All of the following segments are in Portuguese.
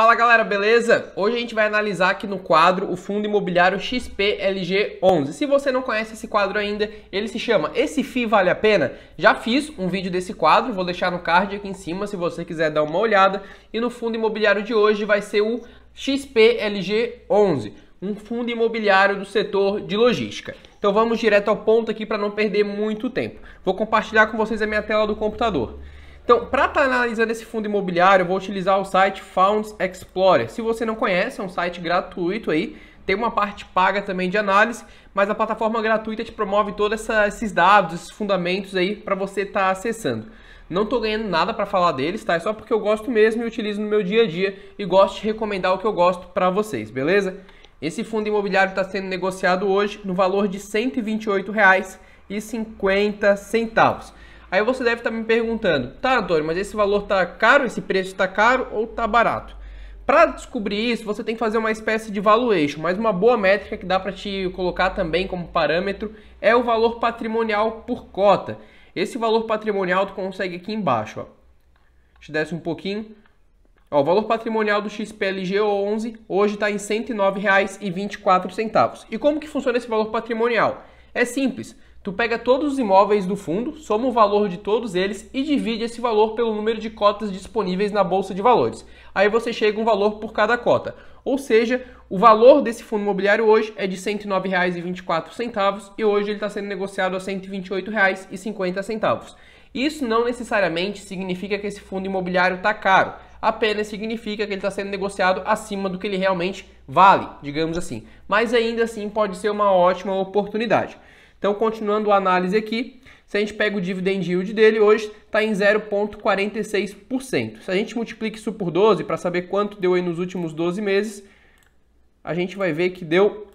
Fala galera, beleza? Hoje a gente vai analisar aqui no quadro o fundo imobiliário XPLG11. Se você não conhece esse quadro ainda, ele se chama Esse FI Vale a Pena? Já fiz um vídeo desse quadro, vou deixar no card aqui em cima se você quiser dar uma olhada. E no fundo imobiliário de hoje vai ser o XPLG11, um fundo imobiliário do setor de logística. Então vamos direto ao ponto aqui para não perder muito tempo. Vou compartilhar com vocês a minha tela do computador. Então, para estar tá analisando esse fundo imobiliário, eu vou utilizar o site Founds Explorer. Se você não conhece, é um site gratuito aí, tem uma parte paga também de análise, mas a plataforma gratuita te promove todos esses dados, esses fundamentos aí para você estar tá acessando. Não estou ganhando nada para falar deles, tá? É só porque eu gosto mesmo e utilizo no meu dia a dia e gosto de recomendar o que eu gosto para vocês, beleza? Esse fundo imobiliário está sendo negociado hoje no valor de R$ 128,50. Aí você deve estar tá me perguntando, tá, Antônio, mas esse valor tá caro, esse preço tá caro ou tá barato? Para descobrir isso, você tem que fazer uma espécie de valuation, mas uma boa métrica que dá para te colocar também como parâmetro é o valor patrimonial por cota. Esse valor patrimonial tu consegue aqui embaixo, ó. eu desce um pouquinho. Ó, o valor patrimonial do XPLG 11 hoje está em R$ 109,24. E como que funciona esse valor patrimonial? É simples. Tu pega todos os imóveis do fundo, soma o valor de todos eles e divide esse valor pelo número de cotas disponíveis na bolsa de valores. Aí você chega um valor por cada cota. Ou seja, o valor desse fundo imobiliário hoje é de R$ 109,24 e hoje ele está sendo negociado a R$ 128,50. Isso não necessariamente significa que esse fundo imobiliário está caro, apenas significa que ele está sendo negociado acima do que ele realmente vale, digamos assim. Mas ainda assim pode ser uma ótima oportunidade. Então, continuando a análise aqui, se a gente pega o dividend yield dele, hoje está em 0,46%. Se a gente multiplica isso por 12 para saber quanto deu aí nos últimos 12 meses, a gente vai ver que deu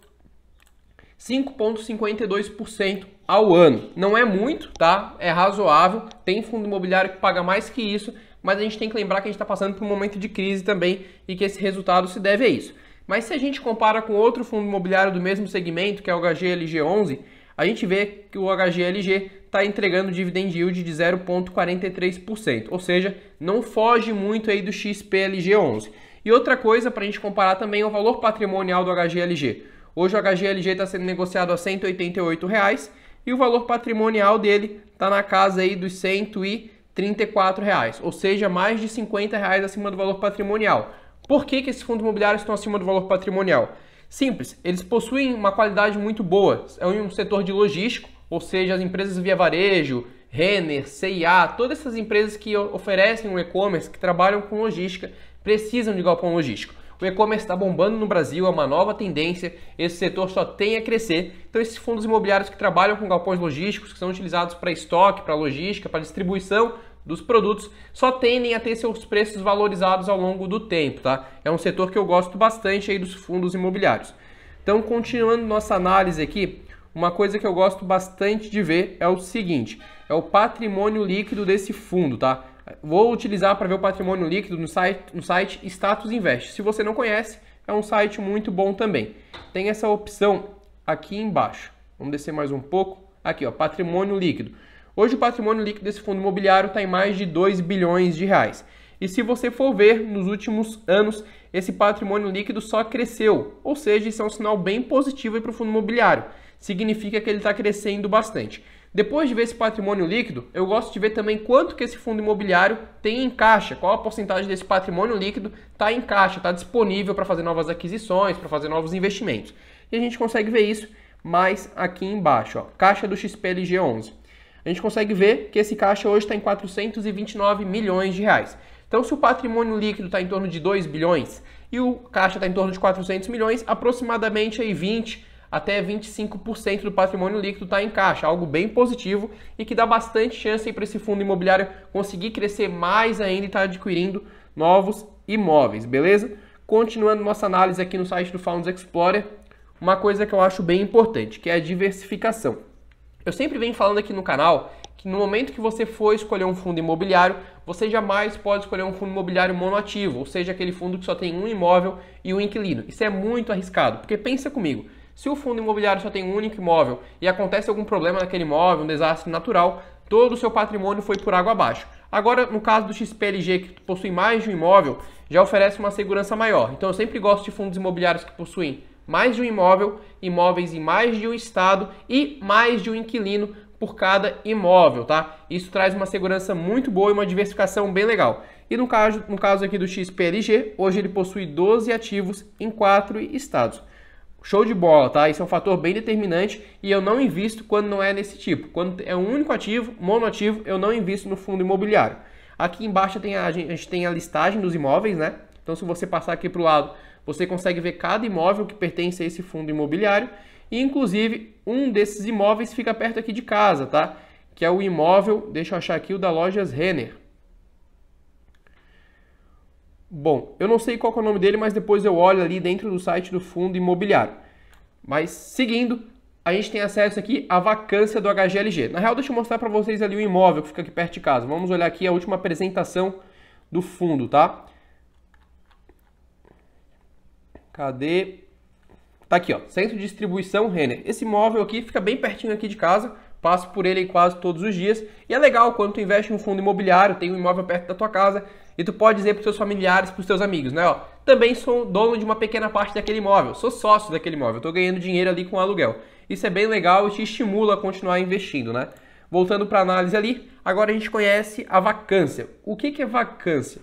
5,52% ao ano. Não é muito, tá? É razoável. Tem fundo imobiliário que paga mais que isso, mas a gente tem que lembrar que a gente está passando por um momento de crise também e que esse resultado se deve a isso. Mas se a gente compara com outro fundo imobiliário do mesmo segmento, que é o HGLG11, a gente vê que o HGLG está entregando dividend yield de 0,43%, ou seja, não foge muito aí do XPLG11. E outra coisa para a gente comparar também é o valor patrimonial do HGLG. Hoje o HGLG está sendo negociado a R$ 188 reais, e o valor patrimonial dele está na casa aí dos 134 reais, ou seja, mais de 50 reais acima do valor patrimonial. Por que, que esses fundos imobiliários estão acima do valor patrimonial? Simples, eles possuem uma qualidade muito boa. É um setor de logístico, ou seja, as empresas via varejo, Renner, CIA, todas essas empresas que oferecem o um e-commerce, que trabalham com logística, precisam de galpão logístico. O e-commerce está bombando no Brasil, é uma nova tendência, esse setor só tem a crescer. Então, esses fundos imobiliários que trabalham com galpões logísticos, que são utilizados para estoque, para logística, para distribuição, dos produtos, só tendem a ter seus preços valorizados ao longo do tempo, tá? É um setor que eu gosto bastante aí dos fundos imobiliários. Então, continuando nossa análise aqui, uma coisa que eu gosto bastante de ver é o seguinte, é o patrimônio líquido desse fundo, tá? Vou utilizar para ver o patrimônio líquido no site, no site Status Invest. Se você não conhece, é um site muito bom também. Tem essa opção aqui embaixo. Vamos descer mais um pouco. Aqui, ó, patrimônio líquido. Hoje o patrimônio líquido desse fundo imobiliário está em mais de 2 bilhões de reais. E se você for ver, nos últimos anos, esse patrimônio líquido só cresceu, ou seja, isso é um sinal bem positivo para o fundo imobiliário. Significa que ele está crescendo bastante. Depois de ver esse patrimônio líquido, eu gosto de ver também quanto que esse fundo imobiliário tem em caixa, qual a porcentagem desse patrimônio líquido está em caixa, está disponível para fazer novas aquisições, para fazer novos investimentos. E a gente consegue ver isso mais aqui embaixo, ó, caixa do XPLG11 a gente consegue ver que esse caixa hoje está em 429 milhões de reais. Então, se o patrimônio líquido está em torno de 2 bilhões e o caixa está em torno de 400 milhões, aproximadamente aí 20 até 25% do patrimônio líquido está em caixa, algo bem positivo e que dá bastante chance para esse fundo imobiliário conseguir crescer mais ainda e estar tá adquirindo novos imóveis, beleza? Continuando nossa análise aqui no site do Founders Explorer, uma coisa que eu acho bem importante, que é a diversificação. Eu sempre venho falando aqui no canal que no momento que você for escolher um fundo imobiliário, você jamais pode escolher um fundo imobiliário monoativo, ou seja, aquele fundo que só tem um imóvel e um inquilino. Isso é muito arriscado, porque pensa comigo, se o fundo imobiliário só tem um único imóvel e acontece algum problema naquele imóvel, um desastre natural, todo o seu patrimônio foi por água abaixo. Agora, no caso do XPLG, que possui mais de um imóvel, já oferece uma segurança maior. Então, eu sempre gosto de fundos imobiliários que possuem mais de um imóvel, imóveis em mais de um estado e mais de um inquilino por cada imóvel, tá? Isso traz uma segurança muito boa e uma diversificação bem legal. E no caso, no caso aqui do XPLG, hoje ele possui 12 ativos em 4 estados. Show de bola, tá? Isso é um fator bem determinante e eu não invisto quando não é nesse tipo. Quando é um único ativo, monoativo, eu não invisto no fundo imobiliário. Aqui embaixo tem a, a gente tem a listagem dos imóveis, né? Então se você passar aqui para o lado você consegue ver cada imóvel que pertence a esse fundo imobiliário e inclusive um desses imóveis fica perto aqui de casa, tá? Que é o imóvel, deixa eu achar aqui, o da Lojas Renner. Bom, eu não sei qual é o nome dele, mas depois eu olho ali dentro do site do fundo imobiliário. Mas seguindo, a gente tem acesso aqui à vacância do HGLG. Na real, deixa eu mostrar para vocês ali o imóvel que fica aqui perto de casa. Vamos olhar aqui a última apresentação do fundo, tá? Cadê? Tá aqui, ó. Centro de distribuição Renner. Esse imóvel aqui fica bem pertinho aqui de casa. Passo por ele quase todos os dias. E é legal quando tu investe em um fundo imobiliário, tem um imóvel perto da tua casa, e tu pode dizer para os seus familiares, para os teus amigos, né? Ó, também sou dono de uma pequena parte daquele imóvel, sou sócio daquele imóvel, estou ganhando dinheiro ali com aluguel. Isso é bem legal e te estimula a continuar investindo, né? Voltando para a análise ali, agora a gente conhece a vacância. O que, que é vacância?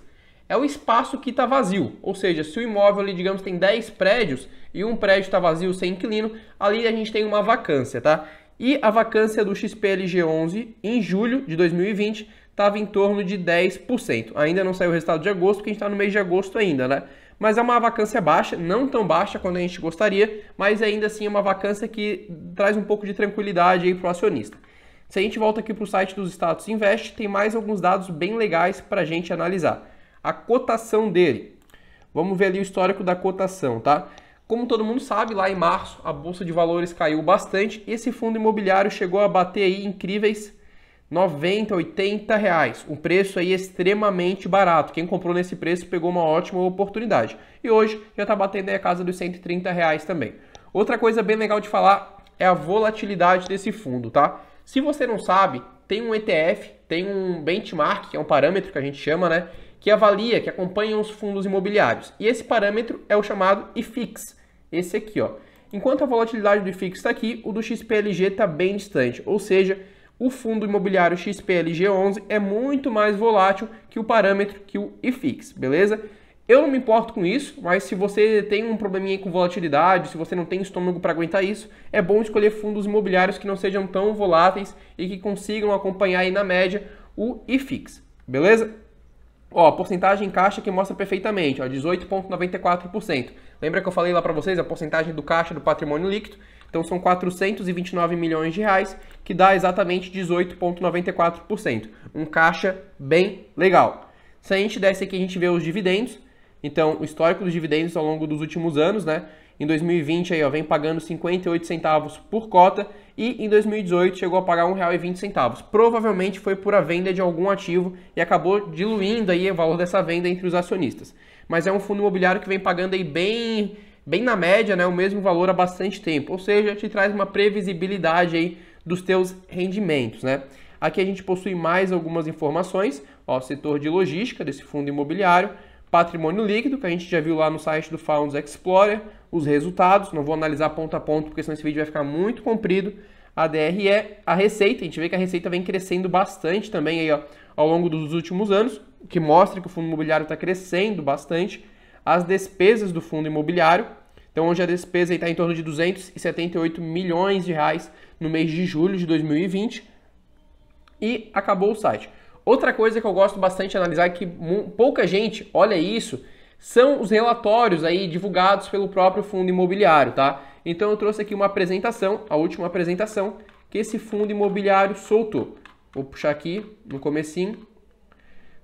é o espaço que está vazio. Ou seja, se o imóvel ali, digamos, tem 10 prédios e um prédio está vazio sem inquilino, ali a gente tem uma vacância, tá? E a vacância do XPLG11 em julho de 2020 estava em torno de 10%. Ainda não saiu o resultado de agosto, porque a gente está no mês de agosto ainda, né? Mas é uma vacância baixa, não tão baixa quanto a gente gostaria, mas é ainda assim é uma vacância que traz um pouco de tranquilidade aí para o acionista. Se a gente volta aqui para o site dos Status Invest, tem mais alguns dados bem legais para a gente analisar a cotação dele. Vamos ver ali o histórico da cotação, tá? Como todo mundo sabe, lá em março a bolsa de valores caiu bastante. Esse fundo imobiliário chegou a bater aí incríveis 90, 80 reais. Um preço aí extremamente barato. Quem comprou nesse preço pegou uma ótima oportunidade. E hoje já está batendo aí a casa dos 130 reais também. Outra coisa bem legal de falar é a volatilidade desse fundo, tá? Se você não sabe, tem um ETF, tem um benchmark, que é um parâmetro que a gente chama, né? que avalia, que acompanha os fundos imobiliários. E esse parâmetro é o chamado IFIX, esse aqui, ó. Enquanto a volatilidade do IFIX está aqui, o do XPLG está bem distante, ou seja o fundo imobiliário XPLG11 é muito mais volátil que o parâmetro que o IFIX, beleza? Eu não me importo com isso, mas se você tem um probleminha com volatilidade, se você não tem estômago para aguentar isso, é bom escolher fundos imobiliários que não sejam tão voláteis e que consigam acompanhar aí na média o IFIX, beleza? Ó, porcentagem em caixa que mostra perfeitamente, ó, 18,94%. Lembra que eu falei lá para vocês a porcentagem do caixa do patrimônio líquido? Então são 429 milhões de reais, que dá exatamente 18,94%. Um caixa bem legal. Se a gente desce aqui, a gente vê os dividendos. Então, o histórico dos dividendos ao longo dos últimos anos, né? Em 2020 aí, ó, vem pagando 58 centavos por cota e em 2018 chegou a pagar R$ 1,20. Provavelmente foi por a venda de algum ativo e acabou diluindo aí o valor dessa venda entre os acionistas. Mas é um fundo imobiliário que vem pagando aí bem, bem na média, né, o mesmo valor há bastante tempo, ou seja, te traz uma previsibilidade aí dos teus rendimentos, né? Aqui a gente possui mais algumas informações, ó, setor de logística desse fundo imobiliário, patrimônio líquido, que a gente já viu lá no site do Founds Explorer, os resultados. Não vou analisar ponto a ponto, porque senão esse vídeo vai ficar muito comprido. A DR é a receita. A gente vê que a receita vem crescendo bastante também aí, ó, ao longo dos últimos anos, o que mostra que o fundo imobiliário está crescendo bastante. As despesas do fundo imobiliário. Então, hoje a despesa está em torno de 278 milhões de reais no mês de julho de 2020. E acabou o site. Outra coisa que eu gosto bastante de analisar é que pouca gente olha isso são os relatórios aí divulgados pelo próprio fundo imobiliário, tá? Então eu trouxe aqui uma apresentação, a última apresentação que esse fundo imobiliário soltou. Vou puxar aqui no comecinho.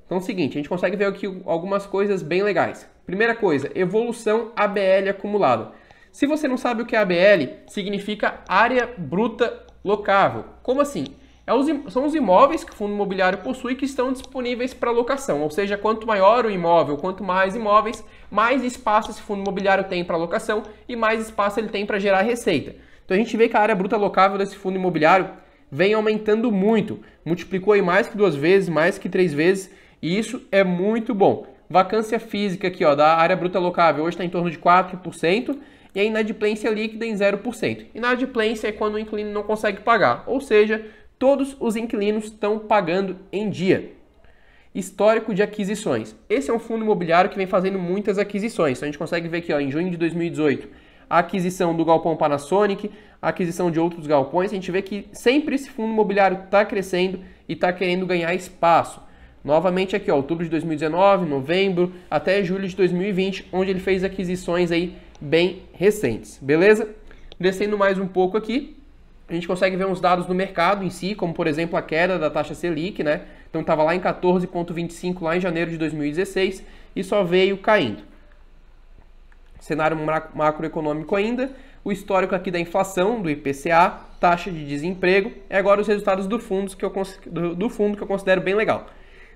Então é o seguinte, a gente consegue ver aqui algumas coisas bem legais. Primeira coisa, evolução ABL acumulada. Se você não sabe o que é ABL, significa área bruta locável. Como assim? é os, são os imóveis que o fundo imobiliário possui que estão disponíveis para locação. Ou seja, quanto maior o imóvel, quanto mais imóveis, mais espaço esse fundo imobiliário tem para locação e mais espaço ele tem para gerar receita. Então a gente vê que a área bruta locável desse fundo imobiliário vem aumentando muito, multiplicou aí mais que duas vezes, mais que três vezes, e isso é muito bom. Vacância física aqui ó, da área bruta locável hoje está em torno de 4% e a inadimplência líquida em 0%. Inadimplência é quando o inquilino não consegue pagar, ou seja, todos os inquilinos estão pagando em dia. Histórico de aquisições. Esse é um fundo imobiliário que vem fazendo muitas aquisições. Então a gente consegue ver aqui ó, em junho de 2018 a aquisição do galpão Panasonic, a aquisição de outros galpões. A gente vê que sempre esse fundo imobiliário está crescendo e está querendo ganhar espaço. Novamente aqui, ó, outubro de 2019, novembro, até julho de 2020, onde ele fez aquisições aí bem recentes, beleza? Descendo mais um pouco aqui, a gente consegue ver uns dados do mercado em si, como por exemplo a queda da taxa Selic, né? Então estava lá em 14,25 lá em janeiro de 2016 e só veio caindo. Cenário macroeconômico ainda, o histórico aqui da inflação, do IPCA, taxa de desemprego e agora os resultados do fundo que eu, do, fundo que eu considero bem legal.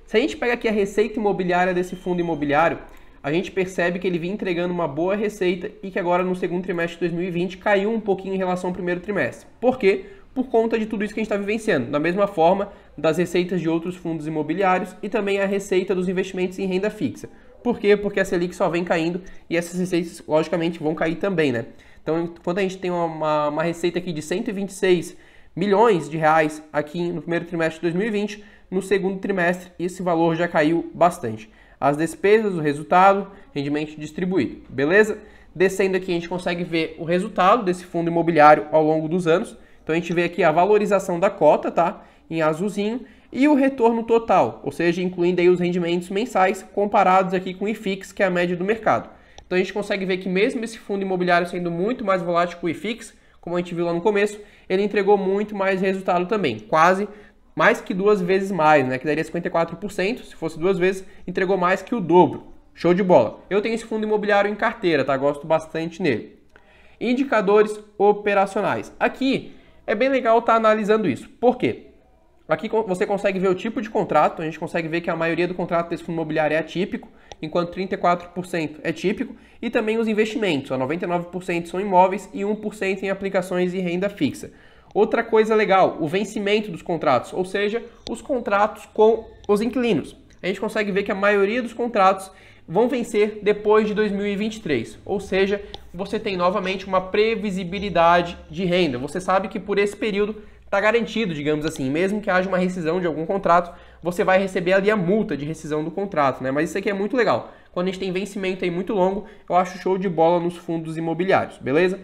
Se a gente pega aqui a receita imobiliária desse fundo imobiliário, a gente percebe que ele vinha entregando uma boa receita e que agora no segundo trimestre de 2020 caiu um pouquinho em relação ao primeiro trimestre. Por quê? Por conta de tudo isso que a gente está vivenciando. Da mesma forma, das receitas de outros fundos imobiliários e também a receita dos investimentos em renda fixa. Por quê? Porque a Selic só vem caindo e essas receitas, logicamente, vão cair também, né? Então, enquanto a gente tem uma, uma receita aqui de 126 milhões de reais aqui no primeiro trimestre de 2020, no segundo trimestre esse valor já caiu bastante as despesas, o resultado, rendimento distribuído, beleza? Descendo aqui a gente consegue ver o resultado desse fundo imobiliário ao longo dos anos. Então a gente vê aqui a valorização da cota, tá? Em azulzinho e o retorno total, ou seja, incluindo aí os rendimentos mensais comparados aqui com o IFIX, que é a média do mercado. Então a gente consegue ver que mesmo esse fundo imobiliário sendo muito mais volátil que o IFIX, como a gente viu lá no começo, ele entregou muito mais resultado também, quase mais que duas vezes mais, né? Que daria 54%. Se fosse duas vezes, entregou mais que o dobro. Show de bola. Eu tenho esse fundo imobiliário em carteira, tá? Gosto bastante nele. Indicadores operacionais. Aqui é bem legal estar tá analisando isso. Por quê? Aqui você consegue ver o tipo de contrato, a gente consegue ver que a maioria do contrato desse fundo imobiliário é atípico, enquanto 34% é típico, e também os investimentos, 99% são imóveis e 1% em aplicações e renda fixa. Outra coisa legal, o vencimento dos contratos, ou seja, os contratos com os inquilinos. A gente consegue ver que a maioria dos contratos vão vencer depois de 2023, ou seja, você tem novamente uma previsibilidade de renda. Você sabe que por esse período está garantido, digamos assim, mesmo que haja uma rescisão de algum contrato, você vai receber ali a multa de rescisão do contrato, né? Mas isso aqui é muito legal. Quando a gente tem vencimento aí muito longo, eu acho show de bola nos fundos imobiliários, beleza?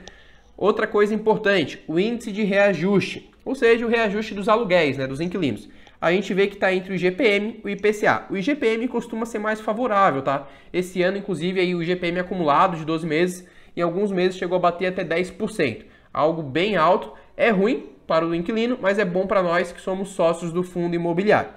Outra coisa importante, o índice de reajuste, ou seja, o reajuste dos aluguéis, né, dos inquilinos. A gente vê que está entre o IGPM e o IPCA. O IGPM costuma ser mais favorável, tá? Esse ano, inclusive, aí, o IGPM acumulado de 12 meses, em alguns meses chegou a bater até 10%. Algo bem alto, é ruim para o inquilino, mas é bom para nós que somos sócios do fundo imobiliário.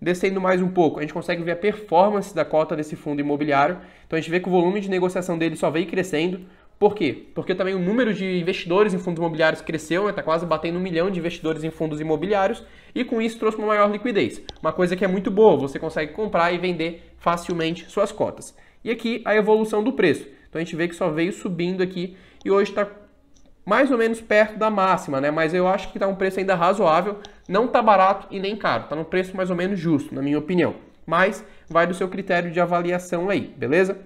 Descendo mais um pouco, a gente consegue ver a performance da cota desse fundo imobiliário. Então a gente vê que o volume de negociação dele só veio crescendo, por quê? Porque também o número de investidores em fundos imobiliários cresceu, está né? Tá quase batendo um milhão de investidores em fundos imobiliários, e com isso trouxe uma maior liquidez. Uma coisa que é muito boa, você consegue comprar e vender facilmente suas cotas. E aqui a evolução do preço. Então a gente vê que só veio subindo aqui e hoje está mais ou menos perto da máxima, né? Mas eu acho que está um preço ainda razoável, não está barato e nem caro, está num preço mais ou menos justo, na minha opinião. Mas vai do seu critério de avaliação aí, beleza?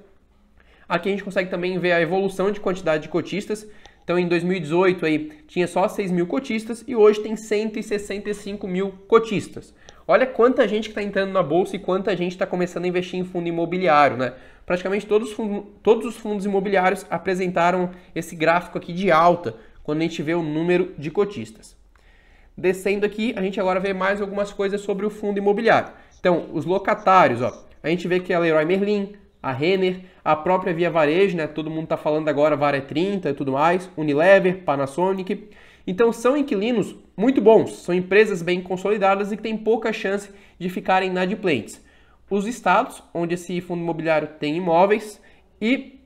Aqui a gente consegue também ver a evolução de quantidade de cotistas. Então, em 2018 aí, tinha só 6 mil cotistas e hoje tem 165 mil cotistas. Olha quanta gente que está entrando na bolsa e quanta gente está começando a investir em fundo imobiliário, né? Praticamente todos, todos os fundos imobiliários apresentaram esse gráfico aqui de alta quando a gente vê o número de cotistas. Descendo aqui, a gente agora vê mais algumas coisas sobre o fundo imobiliário. Então, os locatários, ó, a gente vê que é a Leroy Merlin, a Renner, a própria Via Varejo, né? Todo mundo está falando agora Vara 30 é e tudo mais, Unilever, Panasonic. Então são inquilinos muito bons, são empresas bem consolidadas e que têm pouca chance de ficarem inadimplentes. Os estados onde esse fundo imobiliário tem imóveis e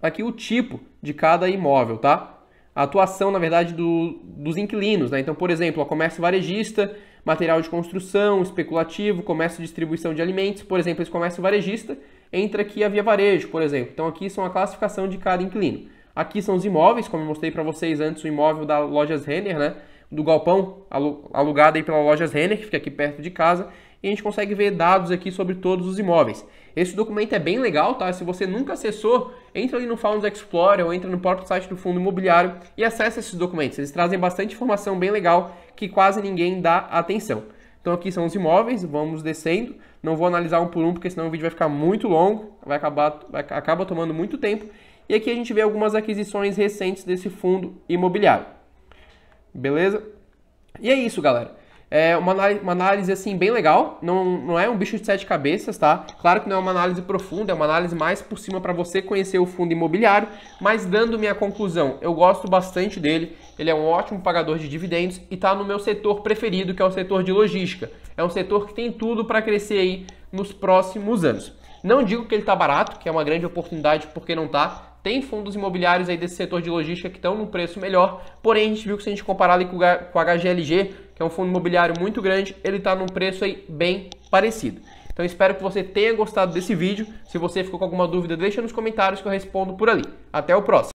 aqui o tipo de cada imóvel, tá? A atuação, na verdade, do, dos inquilinos, né? Então, por exemplo, o comércio varejista, material de construção, especulativo, comércio e distribuição de alimentos, por exemplo, esse comércio varejista entra aqui a via varejo, por exemplo. Então aqui são a classificação de cada inquilino. Aqui são os imóveis, como eu mostrei para vocês antes, o imóvel da Lojas Renner, né? Do galpão alugado aí pela Lojas Renner, que fica aqui perto de casa. E a gente consegue ver dados aqui sobre todos os imóveis. Esse documento é bem legal, tá? Se você nunca acessou, entra ali no Founders Explorer ou entra no próprio site do fundo imobiliário e acessa esses documentos. Eles trazem bastante informação bem legal que quase ninguém dá atenção. Então aqui são os imóveis, vamos descendo. Não vou analisar um por um, porque senão o vídeo vai ficar muito longo, vai acabar, vai, acaba tomando muito tempo. E aqui a gente vê algumas aquisições recentes desse fundo imobiliário. Beleza? E é isso, galera. É uma análise, uma análise, assim bem legal, não, não é um bicho de sete cabeças, tá? Claro que não é uma análise profunda, é uma análise mais por cima para você conhecer o fundo imobiliário, mas dando minha conclusão, eu gosto bastante dele, ele é um ótimo pagador de dividendos e está no meu setor preferido, que é o setor de logística. É um setor que tem tudo para crescer aí nos próximos anos. Não digo que ele está barato, que é uma grande oportunidade porque não está, tem fundos imobiliários aí desse setor de logística que estão num preço melhor, porém a gente viu que se a gente comparar ali com o HGLG, que é um fundo imobiliário muito grande, ele está num preço aí bem parecido. Então espero que você tenha gostado desse vídeo. Se você ficou com alguma dúvida, deixa nos comentários que eu respondo por ali. Até o próximo.